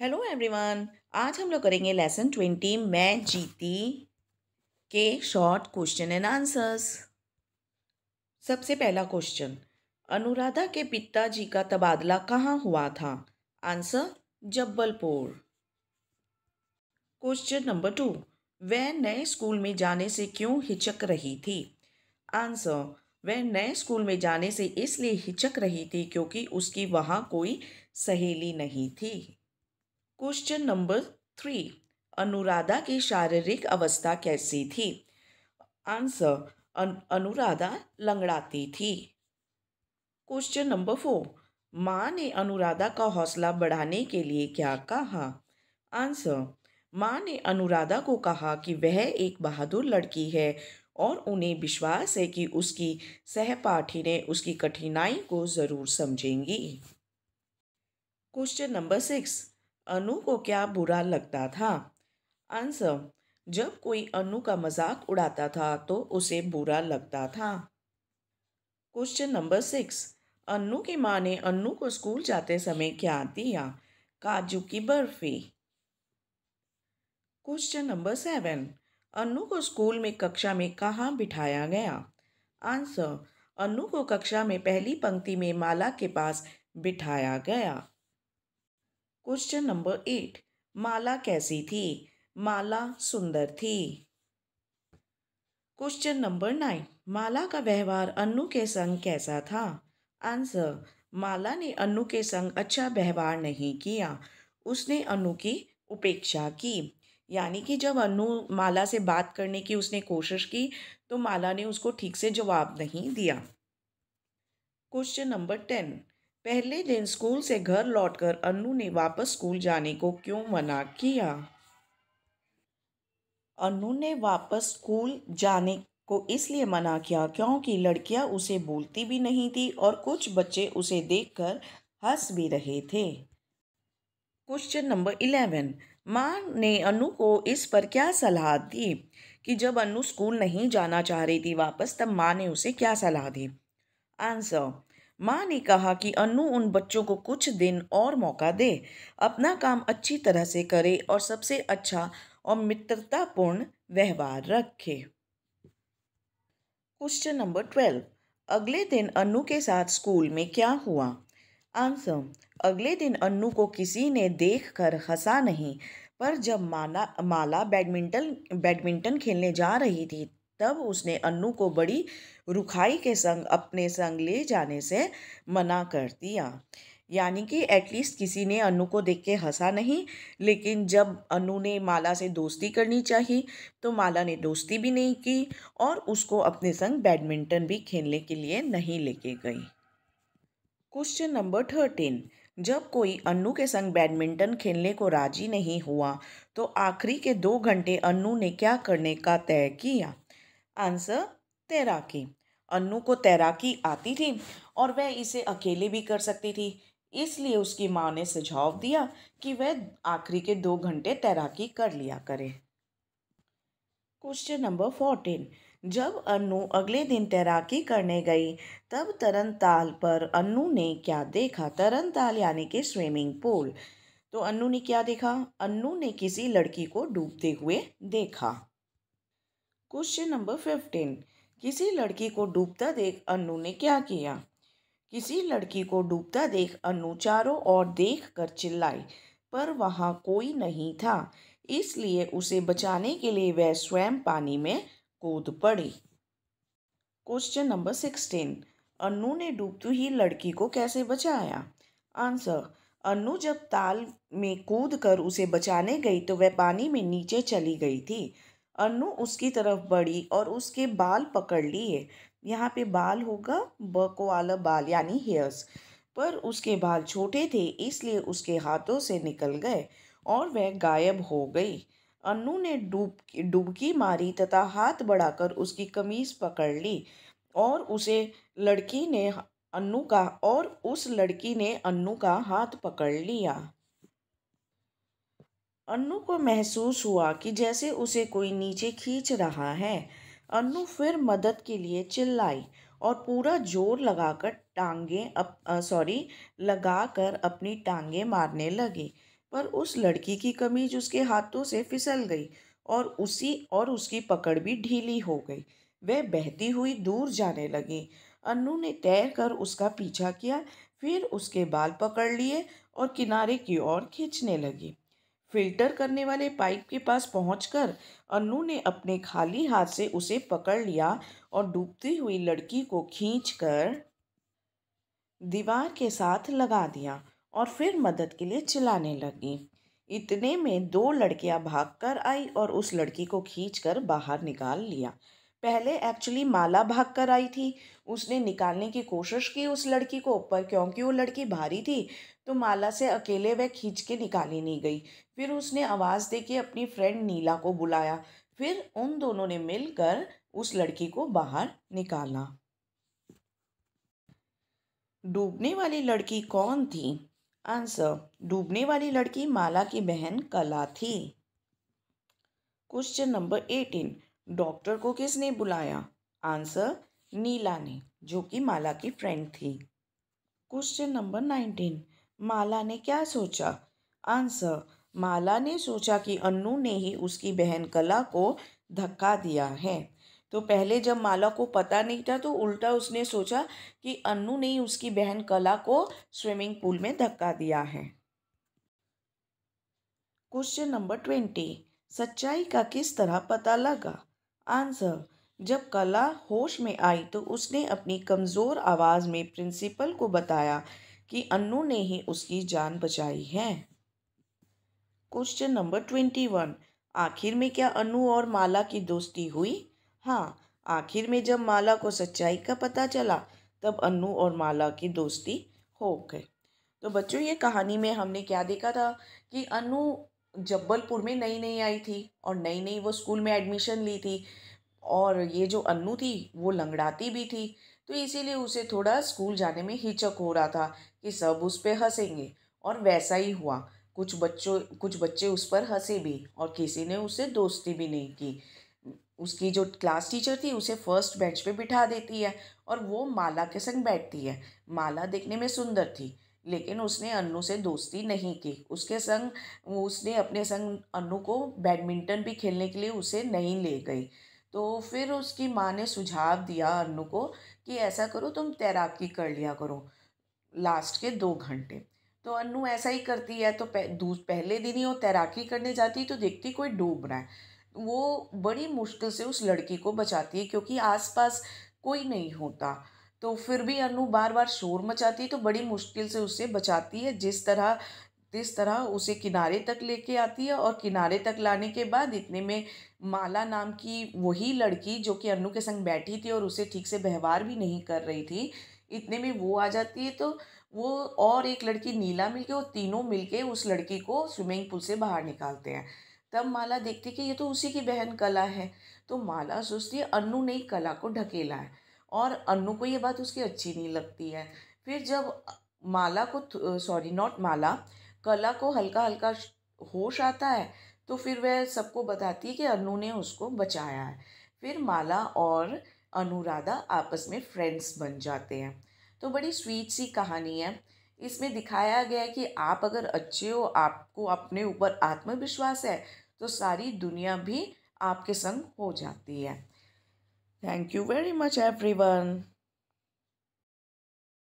hello everyone आज हम लोग करेंगे लेसन ट्वेंटी मैं जीती के शॉर्ट क्वेश्चन एंड आंसर्स सबसे पहला क्वेश्चन अनुराधा के पिताजी का तबादला कहाँ हुआ था answer Jabalpur question number two वह नए स्कूल में जाने से क्यों हिचक रही थी आंसर वह नए स्कूल में जाने से इसलिए हिचक रही थी क्योंकि उसकी वहाँ कोई सहेली नहीं थी क्वेश्चन नंबर थ्री अनुराधा की शारीरिक अवस्था कैसी थी आंसर अन, अनुराधा लंगड़ाती थी क्वेश्चन नंबर फोर माँ ने अनुराधा का हौसला बढ़ाने के लिए क्या कहा आंसर माँ ने अनुराधा को कहा कि वह एक बहादुर लड़की है और उन्हें विश्वास है कि उसकी सहपाठी ने उसकी कठिनाई को ज़रूर समझेंगी क्वेश्चन नंबर सिक्स अनु को क्या बुरा लगता था आंसर जब कोई अनु का मजाक उड़ाता था तो उसे बुरा लगता था क्वेश्चन नंबर सिक्स अनु की माँ ने अनु को स्कूल जाते समय क्या दिया काजू की बर्फी क्वेश्चन नंबर सेवन अनु को स्कूल में कक्षा में कहाँ बिठाया गया आंसर अनु को कक्षा में पहली पंक्ति में माला के पास बिठाया गया क्वेश्चन नंबर एट माला कैसी थी माला सुंदर थी क्वेश्चन नंबर नाइन माला का व्यवहार अन्नू के संग कैसा था आंसर माला ने अन्नू के संग अच्छा व्यवहार नहीं किया उसने अनु की उपेक्षा की यानी कि जब अनु माला से बात करने की उसने कोशिश की तो माला ने उसको ठीक से जवाब नहीं दिया क्वेश्चन नंबर टेन पहले दिन स्कूल से घर लौटकर अनु ने वापस स्कूल जाने को क्यों मना किया अनु ने वापस स्कूल जाने को इसलिए मना किया क्योंकि लड़कियां उसे बोलती भी नहीं थी और कुछ बच्चे उसे देखकर हंस भी रहे थे क्वेश्चन नंबर इलेवन माँ ने अनु को इस पर क्या सलाह दी कि जब अनु स्कूल नहीं जाना चाह रही थी वापस तब माँ ने उसे क्या सलाह दी आंसर माँ ने कहा कि अन्नू उन बच्चों को कुछ दिन और मौका दे अपना काम अच्छी तरह से करे और सबसे अच्छा और मित्रतापूर्ण व्यवहार रखे क्वेश्चन नंबर ट्वेल्व अगले दिन अन्नू के साथ स्कूल में क्या हुआ आंसर अगले दिन अन्नू को किसी ने देखकर हंसा नहीं पर जब माला माला बैडमिंटन बैडमिंटन खेलने जा रही थी तब उसने अनु को बड़ी रुखाई के संग अपने संग ले जाने से मना कर दिया यानी कि एटलीस्ट किसी ने अनु को देख के हंसा नहीं लेकिन जब अनु ने माला से दोस्ती करनी चाहिए तो माला ने दोस्ती भी नहीं की और उसको अपने संग बैडमिंटन भी खेलने के लिए नहीं लेके गई क्वेश्चन नंबर थर्टीन जब कोई अनु के संग बैडमिंटन खेलने को राजी नहीं हुआ तो आखिरी के दो घंटे अनु ने क्या करने का तय किया आंसर तैराकी अनु को तैराकी आती थी और वह इसे अकेले भी कर सकती थी इसलिए उसकी माँ ने सुझाव दिया कि वह आखिरी के दो घंटे तैराकी कर लिया करे क्वेश्चन नंबर फोर्टीन जब अनु अगले दिन तैराकी करने गई तब तरन ताल पर अन्नू ने क्या देखा तरन ताल यानी कि स्विमिंग पूल तो अन्नू ने क्या देखा अन्नू ने किसी लड़की को डूबते हुए देखा क्वेश्चन नंबर फिफ्टीन किसी लड़की को डूबता देख अनु ने क्या किया किसी लड़की को डूबता देख अनु चारों ओर देख कर चिल्लाई पर वहाँ कोई नहीं था इसलिए उसे बचाने के लिए वह स्वयं पानी में कूद पड़ी क्वेश्चन नंबर सिक्सटीन अनु ने डूबती ही लड़की को कैसे बचाया आंसर अनु जब ताल में कूद कर उसे बचाने गई तो वह पानी में नीचे चली गई थी अनु उसकी तरफ बढ़ी और उसके बाल पकड़ लिए यहाँ पे बाल होगा वाला बाल यानी हेयर्स पर उसके बाल छोटे थे इसलिए उसके हाथों से निकल गए और वह गायब हो गई अनु ने डूब डुबकी मारी तथा हाथ बढ़ाकर उसकी कमीज पकड़ ली और उसे लड़की ने अनु का और उस लड़की ने अनु का हाथ पकड़ लिया अन्नू को महसूस हुआ कि जैसे उसे कोई नीचे खींच रहा है अन्नू फिर मदद के लिए चिल्लाई और पूरा जोर लगाकर टांगे अप सॉरी लगाकर अपनी टांगे मारने लगी पर उस लड़की की कमीज उसके हाथों से फिसल गई और उसी और उसकी पकड़ भी ढीली हो गई वह बहती हुई दूर जाने लगी अन्नू ने तैर कर उसका पीछा किया फिर उसके बाल पकड़ लिए और किनारे की ओर खींचने लगी फिल्टर करने वाले पाइप के पास पहुंचकर अनु ने अपने खाली हाथ से उसे पकड़ लिया और डूबती हुई लड़की को खींचकर दीवार के साथ लगा दिया और फिर मदद के लिए चिल्लाने लगी इतने में दो लड़कियां भागकर आई और उस लड़की को खींचकर बाहर निकाल लिया पहले एक्चुअली माला भाग कर आई थी उसने निकालने की कोशिश की उस लड़की को पर क्योंकि वो लड़की भारी थी तो माला से अकेले वह खींच के निकाली नहीं गई फिर उसने आवाज़ दे के अपनी फ्रेंड नीला को बुलाया फिर उन दोनों ने मिलकर उस लड़की को बाहर निकाला डूबने वाली लड़की कौन थी आंसर डूबने वाली लड़की माला की बहन कला थी क्वेश्चन नंबर एटीन डॉक्टर को किसने बुलाया आंसर नीला ने जो कि माला की फ्रेंड थी क्वेश्चन नंबर नाइनटीन माला ने क्या सोचा आंसर माला ने सोचा कि अन्नू ने ही उसकी बहन कला को धक्का दिया है तो पहले जब माला को पता नहीं था तो उल्टा उसने सोचा कि अन्नू ने ही उसकी बहन कला को स्विमिंग पूल में धक्का दिया है क्वेश्चन नंबर ट्वेंटी सच्चाई का किस तरह पता लगा आंसर जब कला होश में आई तो उसने अपनी कमज़ोर आवाज़ में प्रिंसिपल को बताया कि अनु ने ही उसकी जान बचाई है क्वेश्चन नंबर ट्वेंटी वन आखिर में क्या अनु और माला की दोस्ती हुई हाँ आखिर में जब माला को सच्चाई का पता चला तब अनु और माला की दोस्ती हो गई तो बच्चों ये कहानी में हमने क्या देखा था कि अनु जबलपुर में नई नई आई थी और नई नई वो स्कूल में एडमिशन ली थी और ये जो अनु थी वो लंगड़ाती भी थी तो इसीलिए उसे थोड़ा स्कूल जाने में हिचक हो रहा था कि सब उस पर हंसेंगे और वैसा ही हुआ कुछ बच्चों कुछ बच्चे उस पर हंसे भी और किसी ने उससे दोस्ती भी नहीं की उसकी जो क्लास टीचर थी उसे फर्स्ट बेंच पे बिठा देती है और वो माला के संग बैठती है माला देखने में सुंदर थी लेकिन उसने अनु से दोस्ती नहीं की उसके संग उसने अपने संग अन्नू को बैडमिंटन भी खेलने के लिए उसे नहीं ले गई तो फिर उसकी माँ ने सुझाव दिया अन्नू को कि ऐसा करो तुम तैराकी कर लिया करो लास्ट के दो घंटे तो अनु ऐसा ही करती है तो पह, पहले दिन ही वो तैराकी करने जाती तो देखती कोई डूब रहा है वो बड़ी मुश्किल से उस लड़की को बचाती है क्योंकि आसपास कोई नहीं होता तो फिर भी अनु बार बार शोर मचाती है तो बड़ी मुश्किल से उसे बचाती है जिस तरह जिस तरह उसे किनारे तक लेके आती है और किनारे तक लाने के बाद इतने में माला नाम की वही लड़की जो कि अनु के संग बैठी थी और उसे ठीक से व्यवहार भी नहीं कर रही थी इतने में वो आ जाती है तो वो और एक लड़की नीला मिलके वो तीनों मिलके उस लड़की को स्विमिंग पूल से बाहर निकालते हैं तब माला देखती है कि ये तो उसी की बहन कला है तो माला सोचती है अनु ने कला को ढकेला है और अन्नू को ये बात उसकी अच्छी नहीं लगती है फिर जब माला को सॉरी नॉट माला कला को हल्का हल्का होश आता है तो फिर वह सबको बताती है कि अनु ने उसको बचाया है फिर माला और अनुराधा आपस में फ्रेंड्स बन जाते हैं तो बड़ी स्वीट सी कहानी है इसमें दिखाया गया है कि आप अगर अच्छे हो आपको अपने ऊपर आत्मविश्वास है तो सारी दुनिया भी आपके संग हो जाती है thank you very much everyone